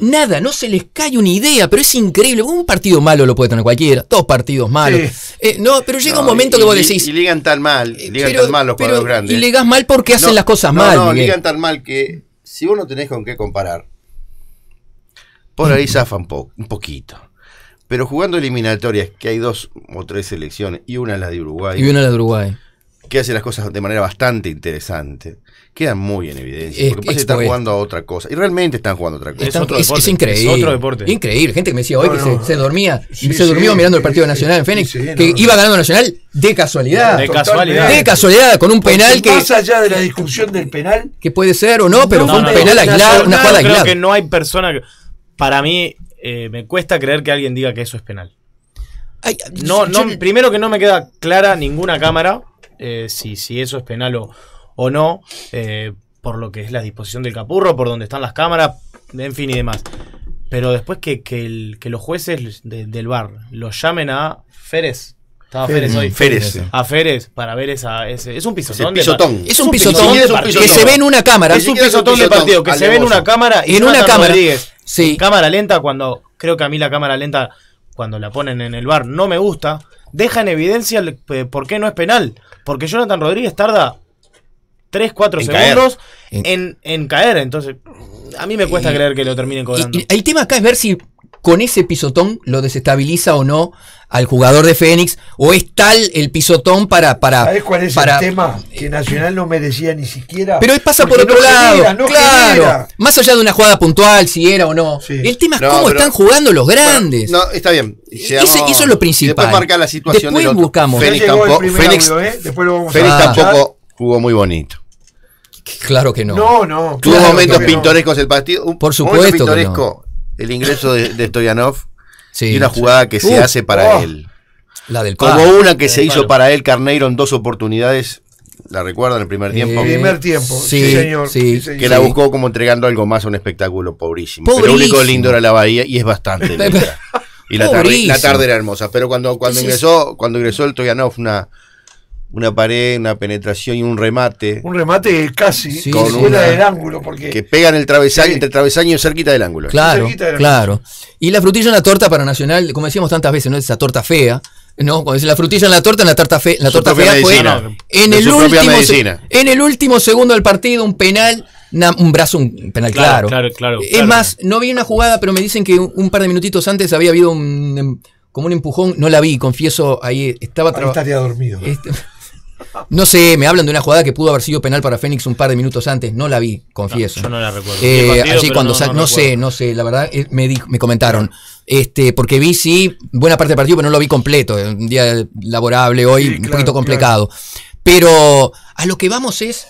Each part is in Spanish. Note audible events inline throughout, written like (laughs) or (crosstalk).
Nada, no se les cae una idea, pero es increíble. Un partido malo lo puede tener cualquiera, dos partidos malos. Eh, no, pero llega un momento que vos decís. Y, ligan tan mal, eh, ligan tan mal los grandes. Y ligas mal porque hacen las cosas mal. No, ligan tan mal que si vos no tenés con qué comparar, por ahí zafa un poquito. Pero jugando eliminatorias, que hay dos o tres selecciones, y una es la de Uruguay. Y una es la de Uruguay. Que hace las cosas de manera bastante interesante queda muy en evidencia. porque que están jugando a otra cosa. Y realmente están jugando a otra cosa. Es, otro es, increíble. Otro deporte. Increíble. Gente que me decía hoy que Se, dormía, se durmió mirando el partido nacional en Fénix, que iba ganando Nacional de casualidad. De casualidad. De casualidad, con un penal que. Más allá de la discusión del penal. Que puede ser o no, pero fue un penal aislado, una jugada aislada. Creo que no hay persona Para mí, eh, me cuesta creer que alguien diga que eso es penal. no, primero que no me queda clara ninguna cámara eh, si eso es penal o, o no, eh, por lo que es la disposición del capurro, por donde están las cámaras, en fin y demás. Pero después que, los jueces del bar lo llamen a Férez. Estaba Férez, hoy. A Férez para ver esa, Es un pisotón. Es un pisotón, Que se ve en una cámara. Es un pisotón, de partido. Que se ve en una cámara. Y en una cámara. Sí. Cámara lenta, cuando. Creo que a mí la cámara lenta, cuando la ponen en el bar, no me gusta. Deja en evidencia eh, por qué no es penal. Porque Jonathan Rodríguez tarda 3, 4 en segundos caer. En, caer. Entonces, a mí me cuesta creer que lo terminen cobrando. el tema acá es ver si con ese pisotón lo desestabiliza o no al jugador de Fénix, o es tal el pisotón para. para ¿Sabes cuál es el tema? Eh, que Nacional no merecía ni siquiera. Pero pasa por otro lado. claro. Más allá de una jugada puntual, si era o no. El tema es cómo están jugando los grandes. está bien. eso es lo principal. Después marca la situación. buscamos. Fénix, ¿eh? tampoco jugó muy bonito. Claro que no. No, no. Tuvo momentos pintorescos el partido. Por supuesto. pintoresco el ingreso de, de Stoyanov (laughs) sí, y una jugada que se hace para oh. él. La del Como una que se hizo para él Carneiro en dos oportunidades la recuerdan el primer eh, tiempo. El primer tiempo, sí, señor, que la buscó como entregando algo más a un espectáculo pobrísimo. pobrísimo. Pero único lindo era la bahía y es bastante. (laughs) y la tarde, era hermosa. Pero cuando, cuando ingresó, cuando ingresó el Stoyanov, una, una pared, una penetración y un remate. Un remate casi con del ángulo. Porque, que pegan el travesaño, entre el travesaño y cerquita del ángulo. Claro, claro. Y la frutilla en la torta para Nacional, como decíamos tantas veces, no esa torta fea. No, cuando dice la frutilla en la torta, en la torta, fe, la torta fea en, el último, en el último segundo del partido, un penal un brazo, un penal claro. claro, claro, es más, no vi una jugada, pero me dicen que un, par de minutitos antes había habido un, como un empujón. No la vi, confieso, ahí estaba trabajando. Estaría dormido. Este, no sé, me hablan de una jugada que pudo haber sido penal para Fénix un par de minutos antes. No la vi, confieso. yo no la recuerdo. Eh, cuando no, no, sé, no sé, la verdad eh, me, me comentaron. Este, porque vi sí buena parte del partido, pero no lo vi completo. Eh, un día laborable hoy, un poquito complicado. Pero a lo que vamos es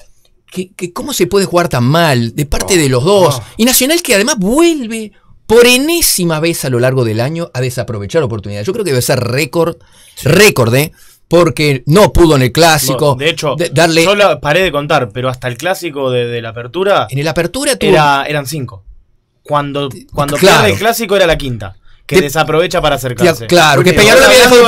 que, cómo se puede jugar tan mal de parte de los dos. Y Nacional que además vuelve por enésima vez a lo largo del año a desaprovechar oportunidades. Yo creo que debe ser récord, récord, ¿eh? porque no pudo en el clásico. de hecho, darle... yo la paré de contar, pero hasta el clásico de, la apertura. En el apertura eran cinco. Cuando, cuando el clásico era la quinta. Que desaprovecha para acercarse. claro, que Peñarol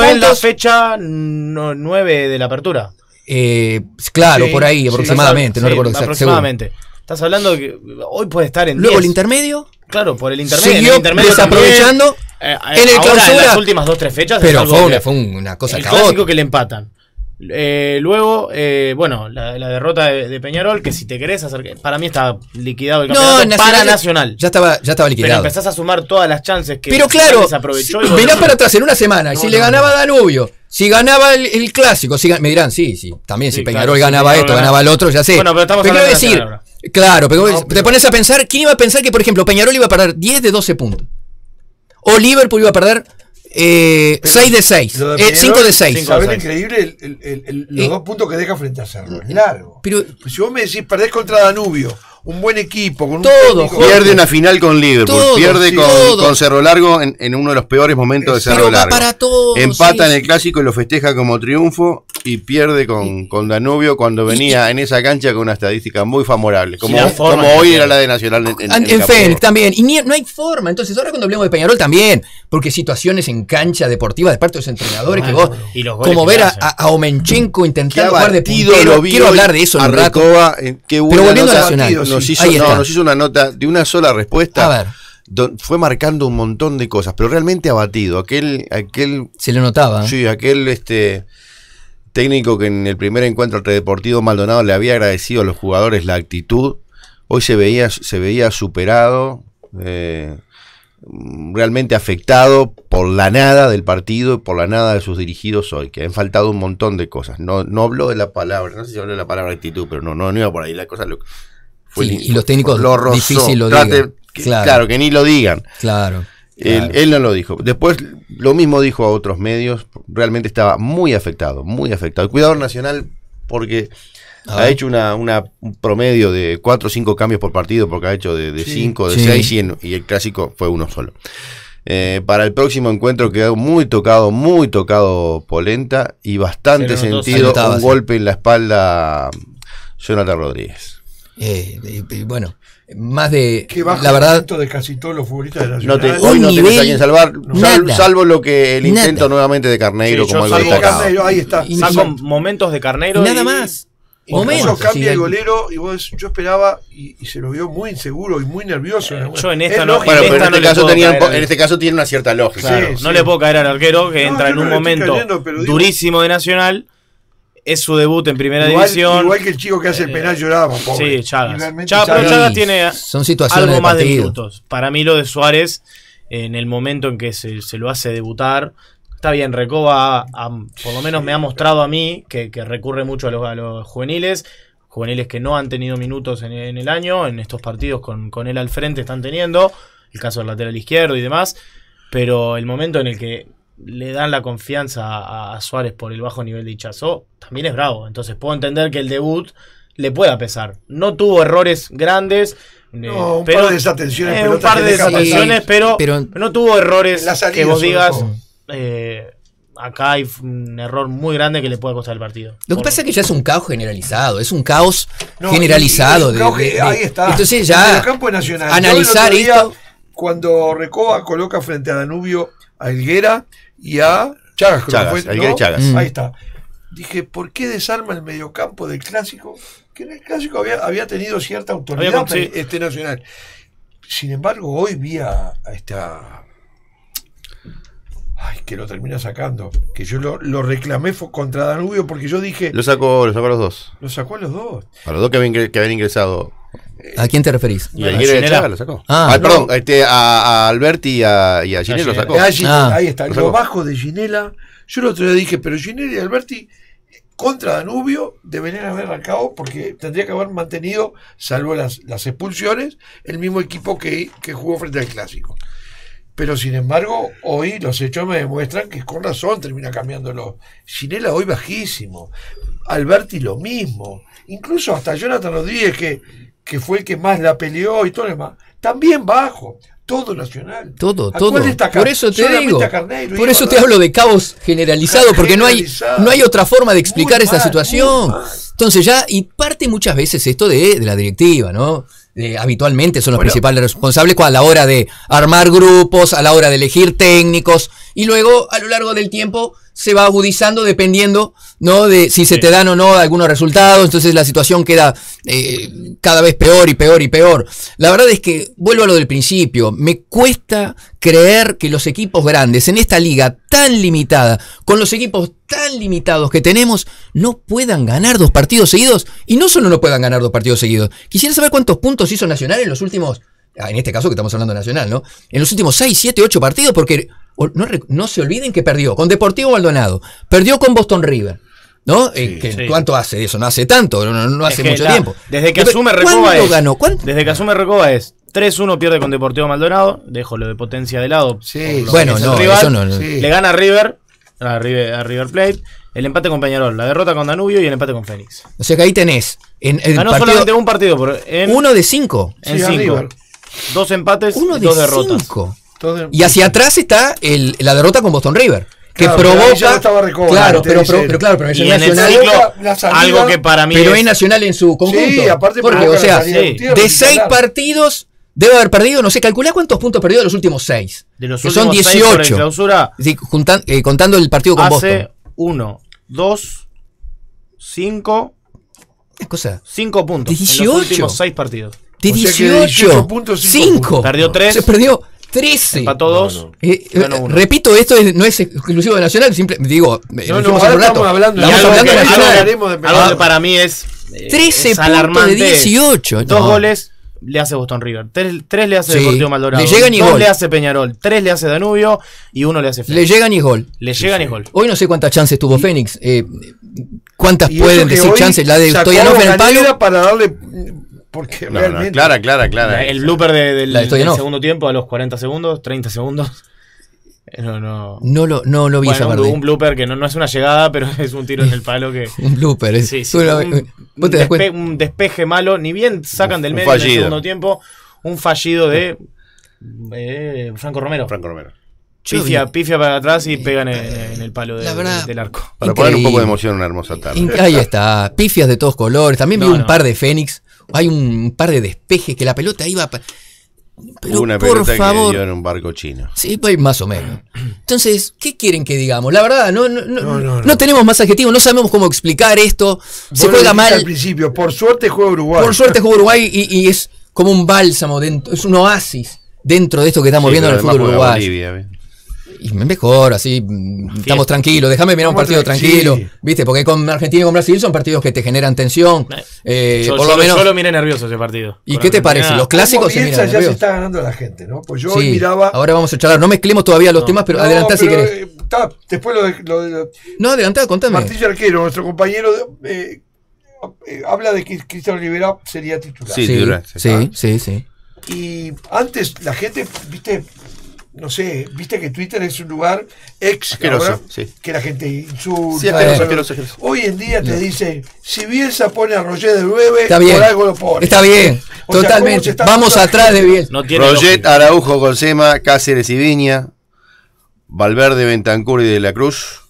en la fecha nueve de la apertura. Eh, claro, por ahí aproximadamente, no recuerdo exactamente. Aproximadamente. Estás hablando de que hoy puede estar en. Luego el intermedio. Claro, por el intermedio. Siguió el intermedio desaprovechando. Eh, en el ahora, en las últimas dos, tres fechas. Pero fue, una, cosa clásico que le empatan. Eh, luego, eh, bueno, la, derrota de, Peñarol, que si te querés hacer para mí estaba liquidado el campeonato para Nacional. Ya estaba, ya estaba liquidado. Pero empezás a sumar todas las chances que Pero claro, aprovechó. para atrás en una semana, y si le ganaba Danubio, si ganaba el, clásico, si, me dirán, sí, sí, también si Peñarol ganaba esto, ganaba el otro, ya sé. Bueno, pero estamos decir, claro, pero, te pones a pensar, ¿quién iba a pensar que, por ejemplo, Peñarol iba a parar 10 de 12 puntos? o Liverpool iba a perder eh, 6 de 6. 5 de 6. A ver, increíble el, el, el, los eh, dos puntos que deja frente a Cerro. Es eh, largo. Pero, si vos me decís, perdés contra Danubio un buen equipo. Con todo, un Pierde una final con Liverpool, pierde con, Cerro Largo en, uno de los peores momentos de Cerro Largo. Para Empata en el clásico y lo festeja como triunfo y pierde con, Danubio cuando venía en esa cancha con una estadística muy favorable, como, hoy era la de Nacional en, en, en también. Y no hay forma. Entonces, ahora cuando hablamos de Peñarol también, porque situaciones en cancha deportiva de parte de los entrenadores como ver a, Omenchenko intentando jugar de quiero hablar de eso eh, qué Pero volviendo a Nacional nos, hizo, una nota de una sola respuesta. ver. fue marcando un montón de cosas, pero realmente abatido. Aquel, aquel. Se le notaba. ¿eh? Sí, aquel este técnico que en el primer encuentro entre Deportivo Maldonado le había agradecido a los jugadores la actitud. Hoy se veía, se veía superado, eh, realmente afectado por la nada del partido y por la nada de sus dirigidos hoy, que han faltado un montón de cosas. No, no habló de la palabra, no sé si de la palabra actitud, pero no, no, no iba por ahí. La cosa lo, y los técnicos lo lo digan. claro. que ni lo digan. Claro. Él, no lo dijo. Después lo mismo dijo a otros medios. Realmente estaba muy afectado, muy afectado. El cuidador nacional, porque ha hecho una, un promedio de cuatro o 5 cambios por partido, porque ha hecho de 5, de 6 y, el clásico fue uno solo. Eh, para el próximo encuentro quedó muy tocado, muy tocado Polenta y bastante sentido un golpe en la espalda Jonathan Rodríguez. Eh, bueno, más de. la verdad. de casi todos los futbolistas de la No te, hoy no tenés a quien salvar, salvo, lo que el intento nuevamente de Carneiro como algo destacado. Carneiro, ahí está. momentos de Carneiro. Nada más. cambia el golero y vos, yo esperaba y, se lo vio muy inseguro y muy nervioso. Eh, yo en esta lógica este en este caso tiene una cierta lógica. no le puedo caer al arquero que entra en un momento durísimo de Nacional es su debut en primera división. Igual que el chico que hace el penal eh, lloraba, Sí, Chagas. tiene son situaciones algo más de, minutos. Para mí lo de Suárez, en el momento en que se, lo hace debutar, está bien, Recoba por lo menos me ha mostrado a mí que, recurre mucho a los, juveniles, juveniles que no han tenido minutos en, el año, en estos partidos con, con, él al frente están teniendo, el caso del lateral izquierdo y demás, pero el momento en el que le dan la confianza a, Suárez por el bajo nivel de dichazo, también es bravo. Entonces puedo entender que el debut le pueda pesar. No tuvo errores grandes. No, eh, un par de desatenciones. Eh, un par de desatenciones, pero, no tuvo errores que vos digas. Eh, acá hay un error muy grande que le puede costar el partido. Lo que pasa es que ya es un caos generalizado, es un caos generalizado. Entonces ya. campo nacional. Analizar Cuando Recoba coloca frente a Danubio a Higuera y a Chagas, mm. Ahí está. Dije, ¿por qué desarma el mediocampo del clásico? Que en el clásico había, tenido cierta autoridad este nacional. Sin embargo, hoy vi a, esta Ay, que lo termina sacando. Que yo lo, lo reclamé contra Danubio porque yo dije. Lo sacó, lo sacó a los dos. Lo sacó a los dos. A los dos que habían, que habían ingresado. ¿A quién te referís? a, lo sacó. Ah, ah perdón, este, a, Alberti y a, y Ginela lo ah, ah. ahí está, lo, bajo de Ginela. Yo lo otro día dije, pero Ginela y Alberti contra Danubio deberían haber arrancado porque tendría que haber mantenido, salvo las, expulsiones, el mismo equipo que, que jugó frente al Clásico. Pero sin embargo, hoy los hechos me demuestran que con razón termina cambiándolo. Ginela hoy bajísimo, Alberti lo mismo, incluso hasta Jonathan Rodríguez que que fue el que más la peleó y todo lo demás, también bajo. Todo nacional. Todo, todo. Por eso te digo. por eso te hablo de caos generalizado, porque no hay, no hay otra forma de explicar esta situación. Entonces ya, y parte muchas veces esto de, la directiva, ¿no? habitualmente son los principales responsables a la hora de armar grupos, a la hora de elegir técnicos, y luego a lo largo del tiempo se va agudizando dependiendo ¿no? de si se te dan o no algunos resultados, entonces la situación queda eh, cada vez peor y peor y peor. La verdad es que, vuelvo a lo del principio, me cuesta creer que los equipos grandes en esta liga tan limitada, con los equipos tan limitados que tenemos, no puedan ganar dos partidos seguidos, y no solo no puedan ganar dos partidos seguidos, quisiera saber cuántos puntos hizo Nacional en los últimos ah, en este caso que estamos hablando nacional, ¿no? En los últimos 6, 7, 8 partidos, porque no, se olviden que perdió con Deportivo Maldonado, perdió con Boston River. ¿No? Eh, ¿Cuánto hace eso? No hace tanto, no, hace mucho tiempo. Desde que asume Recoba es. Desde que asume Recoba es 3-1 pierde con Deportivo Maldonado. Dejo lo de potencia de lado. Sí, bueno, Le gana a River, a River, a River Plate. El empate con Peñarol, la derrota con Danubio y el empate con Fénix. O sea que ahí tenés. En solamente un partido. En, uno de cinco. Dos empates, uno dos derrotas y hacia mm. atrás está el, la derrota con Boston River. Que claro, provoca. claro, pero, pero, pero, claro, pero es y en Nacional. algo que para mí. Pero es, nacional en su conjunto. Sí, aparte porque, o sea, de seis partidos debe haber perdido, no sé, calculá cuántos puntos perdió de los últimos seis. que son 18. Seis clausura, sí, eh, contando el partido con Boston. 1, 2, 5. cosa? 5 puntos. 18. En los últimos 6 partidos. De 18. 18 puntos, 5. Perdió 3. Se perdió. 13. Empató todos. Eh, eh, repito, esto no es exclusivo de Nacional, simple, digo, no, eh, no, ahora estamos hablando, hablando de Nacional. Algo, ah. que para mí es 13 es alarmante. de 18. Dos goles le hace Boston River, tres, le hace Deportivo Maldonado, le llegan y dos gol. le hace Peñarol, tres le hace Danubio y uno le hace Fénix. Le llegan y gol. Le llegan y gol. Hoy no sé cuántas chances tuvo Fénix. ¿Cuántas pueden decir chances? La de no en el palo. para darle porque clara, clara, clara. El blooper de, del, segundo tiempo a los 40 segundos, 30 segundos. Eh, no, no. No lo, no lo vi bueno, Un blooper que no, no, es una llegada, pero es un tiro en el palo que. (laughs) un blooper, Sí, un, despeje malo. Ni bien sacan del medio en el segundo tiempo. Un fallido de. Eh, Franco Romero. Franco Romero. Pifia, pifia para atrás y pegan en, eh, el palo del arco. Para poner un poco de emoción, una hermosa tarde. Ahí está. Pifias de todos colores. También vi un par de Fénix hay un par de despejes que la pelota iba... Pero una pelota que dio en un barco chino. Sí, pues más o menos. Entonces, ¿qué quieren que digamos? La verdad, no, no, no, tenemos más adjetivos, no sabemos cómo explicar esto. Se juega mal. Al principio, por suerte juega Uruguay. Por suerte juega Uruguay y, es como un bálsamo, dentro, es un oasis dentro de esto que estamos viendo en el fútbol uruguayo. ¿eh? y mejor, así mm, estamos tranquilos, déjame mirar un partido tranquilo, ¿viste? Porque con Argentina y con Brasil son partidos que te generan tensión. Eh, por lo yo, menos. Solo miré nervioso ese partido. ¿Y qué te parece? Los clásicos se ya se está ganando la gente, ¿no? Pues yo hoy miraba. Ahora vamos a charlar, no mezclemos todavía los temas, pero no, adelantá si querés. Eh, después lo, de, No, adelantá, contame. Martillo Arquero, nuestro compañero. Eh, habla de que Cristian Rivera sería titular. Sí, titular. Sí, sí, sí. Y antes la gente, viste, no sé, viste que Twitter es un lugar ex que, sí. que la gente insulta. Sí, asqueroso, Hoy en día te dicen, si Bielsa pone a Roger de 9, por algo lo pone. Está bien, totalmente. Vamos atrás de Bielsa. Roger, Araujo, gonzema Cáceres y Viña, Valverde, Bentancur y De la Cruz,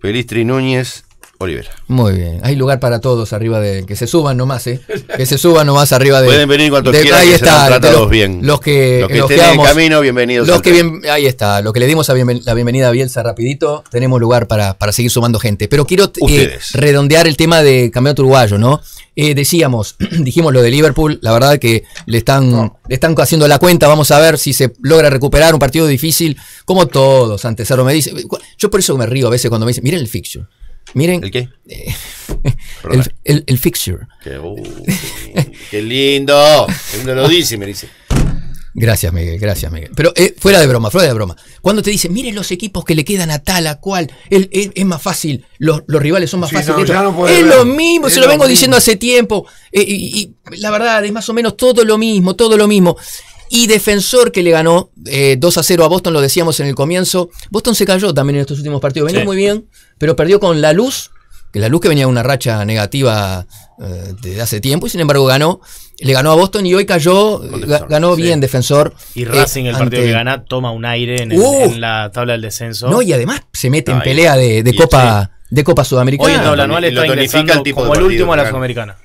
Pelistri Núñez, Olivera. Muy bien. Hay lugar para todos arriba de. Que se suban nomás, ¿eh? Que se suban nomás arriba de. Pueden venir cuando quieran. Ahí está. los, bien. Los que, los que estén en el camino, bienvenidos. Los que bien, ahí está. Lo que le dimos la bienvenida a Bielsa rapidito. Tenemos lugar para, para seguir sumando gente. Pero quiero eh, redondear el tema de campeonato uruguayo, ¿no? Eh, decíamos, (clears throat) dijimos lo de Liverpool. La verdad que le están, le están haciendo la cuenta. Vamos a ver si se logra recuperar un partido difícil. Como todos, antes me dice. Yo por eso me río a veces cuando me dice, miren el fixture. Miren. ¿El qué? Eh, (laughs) el, el, fixture. Uh, qué, lindo. Uno lo dice, me dice. Gracias, Miguel, gracias, Miguel. Pero eh, fuera de broma, fuera de broma. Cuando te dicen, miren los equipos que le quedan a tal, a cual, es más fácil, los, rivales son más fáciles. es lo mismo, se lo, vengo diciendo hace tiempo. Eh, y, y, la verdad, es más o menos todo lo mismo, todo lo mismo. Y Defensor que le ganó 2 eh, a 0 a Boston, lo decíamos en el comienzo. Boston se cayó también en estos últimos partidos. Venía muy bien, pero perdió con La Luz, que La Luz que venía de una racha negativa desde eh, hace tiempo y sin embargo ganó. Le ganó a Boston y hoy cayó, eh, ganó bien Defensor. Y Racing, el partido que gana, toma un aire uh. en, la tabla del descenso. No, y además se mete en pelea de, Copa, de Copa Sudamericana. Hoy en la anual está ingresando como el último a la Sudamericana.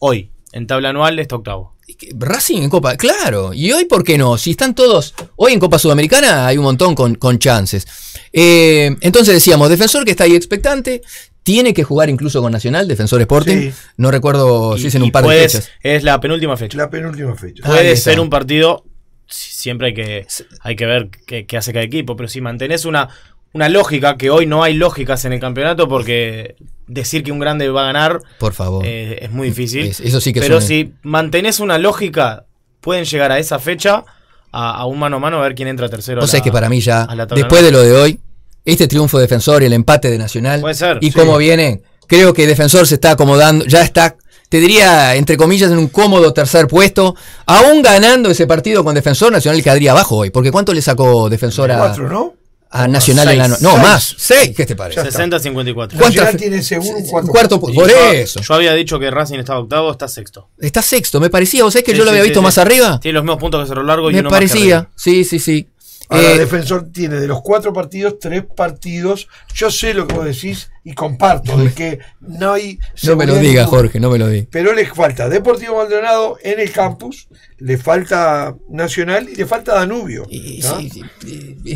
Hoy. En tabla anual está octavo. Racing en Copa, claro. ¿Y hoy por qué no? Si están todos. Hoy en Copa Sudamericana hay un montón con, con chances. Eh, entonces decíamos, defensor que está ahí expectante. Tiene que jugar incluso con Nacional, Defensor Sporting. No recuerdo si es en un par de fechas. Es la penúltima fecha. La penúltima fecha. Puede ser un partido. Siempre hay que, hay que ver qué, qué hace cada equipo. Pero si mantenés una, una lógica, que hoy no hay lógicas en el campeonato porque decir que un grande va a ganar Por favor. Eh, es muy difícil. eso sí que Pero si mantenés una lógica, pueden llegar a esa fecha a, un mano a mano a ver quién entra tercero. O que para mí ya, después de lo de hoy, este triunfo de defensor y el empate de Nacional y cómo viene, creo que defensor se está acomodando, ya está te diría, entre comillas, en un cómodo tercer puesto, aún ganando ese partido con Defensor Nacional quedaría abajo hoy, porque ¿cuánto le sacó Defensor a... Cuatro, ¿no? a ah, Nacional en la no, no más. seis ¿qué te parece? 60-54. ¿Cuánto tiene seguro cuarto, por, eso. Yo había dicho que Racing estaba octavo, está sexto. Está sexto, me parecía, vos sabés que yo lo había visto más arriba. Tiene los mismos puntos que Cerro Largo y me parecía. sí, sí, sí. Ahora, eh, Defensor tiene de los cuatro partidos, tres partidos. Yo sé lo que vos decís y comparto, de que no hay. (laughs) No me lo diga, Jorge, no me lo diga. Pero le falta Deportivo Maldonado en el campus, le falta Nacional y le falta Danubio.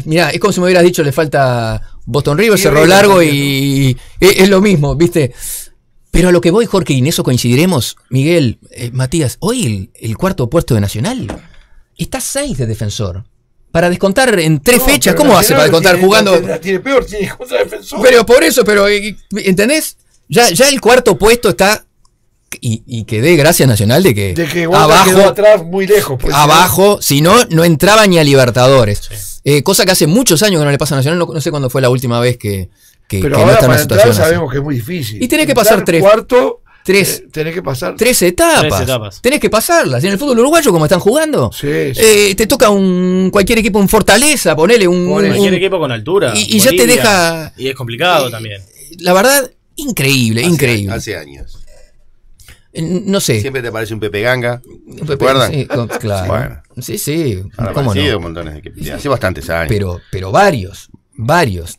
Mirá, es como si me hubieras dicho, le falta Boston River, Cerro Largo y, es, lo mismo, ¿viste? Pero a lo que voy, Jorge, y en eso coincidiremos, Miguel, eh, Matías, hoy el, el, cuarto puesto de Nacional está seis de defensor. Para descontar en tres fechas, ¿cómo hace para descontar jugando? tiene peor, tiene contra defensor. Pero por eso, pero eh, eh, ¿entendés? Ya, ya el cuarto puesto está y, que dé gracias Nacional de que, abajo, atrás muy lejos. Pues, abajo, ¿eh? si no, no entraba ni a Libertadores. cosa que hace muchos años que no le pasa a Nacional, no, sé cuándo fue la última vez que, Pero no situación. sabemos que es muy difícil. Y tiene que pasar tres. cuarto Tres, tenés que pasar tres etapas. tres etapas. Tenés que pasarlas. En el fútbol uruguayo, como están jugando, eh, te toca un cualquier equipo en Fortaleza, ponele un. cualquier equipo con altura. Y, ya te deja. Y es complicado eh, también. La verdad, increíble, increíble. Hace años. No sé. Siempre te parece un Pepe Ganga. ¿Te Pepe, Sí, claro. Sí, sí. montones de Hace bastantes años. Pero, pero varios, varios.